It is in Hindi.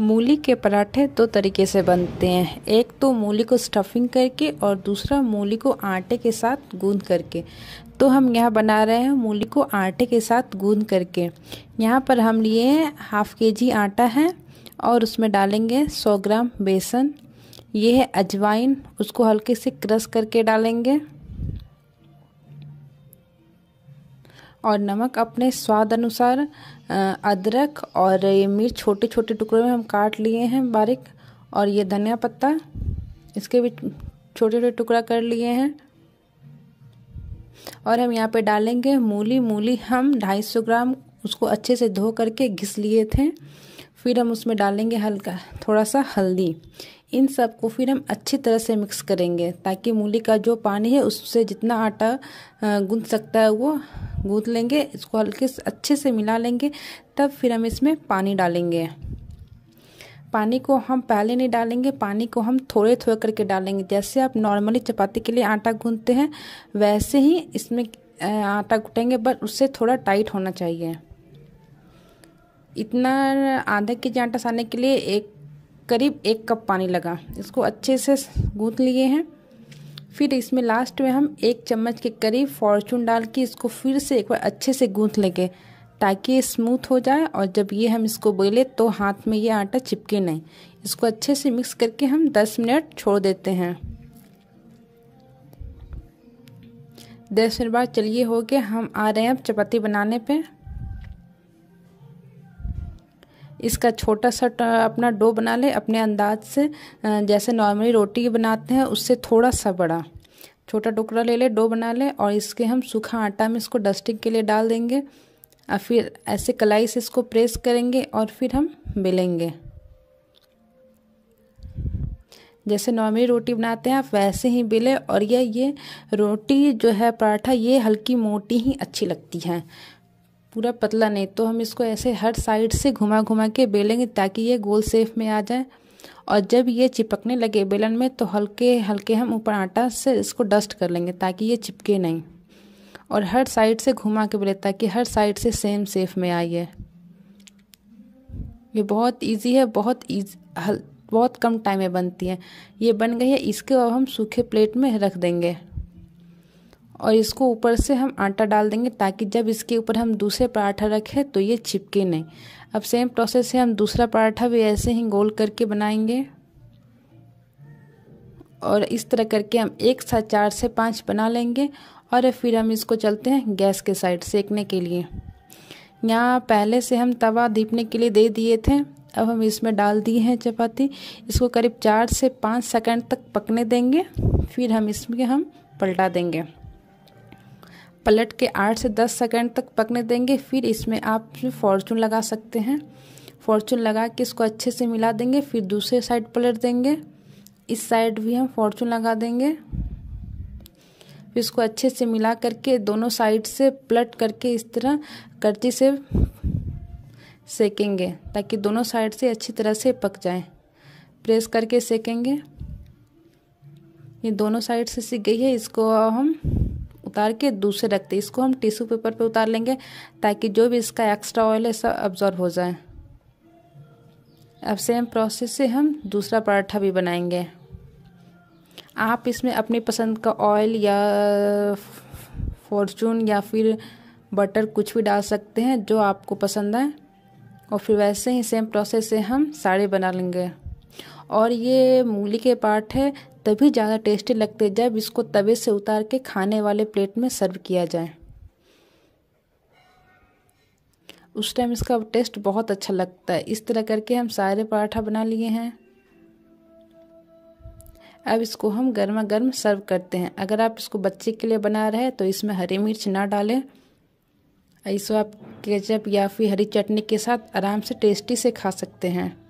मूली के पराठे दो तरीके से बनते हैं एक तो मूली को स्टफिंग करके और दूसरा मूली को आटे के साथ गूंद करके तो हम यहाँ बना रहे हैं मूली को आटे के साथ गूंद करके यहाँ पर हम लिए हैं हाफ़ के जी आटा है और उसमें डालेंगे 100 ग्राम बेसन ये है अजवाइन उसको हल्के से क्रश करके डालेंगे और नमक अपने स्वाद अनुसार अदरक और ये मिर्च छोटे छोटे टुकड़ों में हम काट लिए हैं बारीक और ये धनिया पत्ता इसके भी छोटे छोटे टुकड़ा कर लिए हैं और हम यहाँ पे डालेंगे मूली मूली हम 250 ग्राम उसको अच्छे से धो करके घिस लिए थे फिर हम उसमें डालेंगे हल्का थोड़ा सा हल्दी इन सब को फिर हम अच्छी तरह से मिक्स करेंगे ताकि मूली का जो पानी है उससे जितना आटा गूंथ सकता है वो गूँथ लेंगे इसको हल्के से अच्छे से मिला लेंगे तब फिर हम इसमें पानी डालेंगे पानी को हम पहले नहीं डालेंगे पानी को हम थोड़े थोड़े करके डालेंगे जैसे आप नॉर्मली चपाती के लिए आटा गूँधते हैं वैसे ही इसमें आटा गूटेंगे बट उससे थोड़ा टाइट होना चाहिए इतना आधा के जी आटा साने के लिए एक करीब एक कप पानी लगा इसको अच्छे से गूँथ लिए हैं फिर इसमें लास्ट में हम एक चम्मच के करीब फॉर्चून डाल के इसको फिर से एक बार अच्छे से गूंथ लेंगे ताकि ये स्मूथ हो जाए और जब ये हम इसको बोले तो हाथ में ये आटा चिपके नहीं इसको अच्छे से मिक्स करके हम 10 मिनट छोड़ देते हैं दस मिनट बाद चलिए हो गया हम आ रहे हैं अब चपाती बनाने पे इसका छोटा सा अपना डो बना ले अपने अंदाज से जैसे नॉर्मली रोटी बनाते हैं उससे थोड़ा सा बड़ा छोटा टुकड़ा ले लें डो बना ले और इसके हम सूखा आटा में इसको डस्टिंग के लिए डाल देंगे और फिर ऐसे कलाई से इसको प्रेस करेंगे और फिर हम बेलेंगे जैसे नॉर्मली रोटी बनाते हैं आप वैसे ही बेलें और यह ये रोटी जो है पराठा ये हल्की मोटी ही अच्छी लगती है पूरा पतला नहीं तो हम इसको ऐसे हर साइड से घुमा घुमा के बेलेंगे ताकि ये गोल सेफ में आ जाए और जब ये चिपकने लगे बेलन में तो हल्के हल्के हम ऊपर आटा से इसको डस्ट कर लेंगे ताकि ये चिपके नहीं और हर साइड से घुमा के बेले ताकि हर साइड से सेम सेफ में आइए ये बहुत इजी है बहुत ईज बहुत कम टाइम में बनती है ये बन गई है इसके अब हम सूखे प्लेट में रख देंगे और इसको ऊपर से हम आटा डाल देंगे ताकि जब इसके ऊपर हम दूसरे पराठा रखें तो ये चिपके नहीं अब सेम प्रोसेस से हम दूसरा पराठा भी ऐसे ही गोल करके बनाएंगे और इस तरह करके हम एक साथ चार से पाँच बना लेंगे और फिर हम इसको चलते हैं गैस के साइड सेकने के लिए यहाँ पहले से हम तवा दीपने के लिए दे दिए थे अब हम इसमें डाल दिए हैं चपाती इसको करीब चार से पाँच सेकंड तक पकने देंगे फिर हम इसमें हम पलटा देंगे पलट के आठ से दस सेकंड तक पकने देंगे फिर इसमें आप फॉर्चून लगा सकते हैं फॉर्चून लगा के इसको अच्छे से मिला देंगे फिर दूसरे साइड पलट देंगे इस साइड भी हम फॉर्चून लगा देंगे फिर इसको अच्छे से मिला करके दोनों साइड से पलट करके इस तरह करची से सेकेंगे ताकि दोनों साइड से अच्छी तरह से पक जाए प्रेस करके सेकेंगे ये दोनों साइड से सीख गई है इसको हम उतार के दूसरे रखते इसको हम टिश्यू पेपर पे उतार लेंगे ताकि जो भी इसका एक्स्ट्रा ऑयल है सब अब्जॉर्ब हो जाए अब सेम प्रोसेस से हम दूसरा पराठा भी बनाएंगे आप इसमें अपनी पसंद का ऑयल या फॉर्चून या फिर बटर कुछ भी डाल सकते हैं जो आपको पसंद आए और फिर वैसे ही सेम प्रोसेस से हम साड़ी बना लेंगे और ये मूली के पार्ट है तभी ज़्यादा टेस्टी लगते जब इसको तवे से उतार के खाने वाले प्लेट में सर्व किया जाए उस टाइम इसका टेस्ट बहुत अच्छा लगता है इस तरह करके हम सारे पराठा बना लिए हैं अब इसको हम गर्मा गर्म सर्व करते हैं अगर आप इसको बच्चे के लिए बना रहे तो इसमें हरी मिर्च ना डालें इसको आप केचप या फिर हरी चटनी के साथ आराम से टेस्टी से खा सकते हैं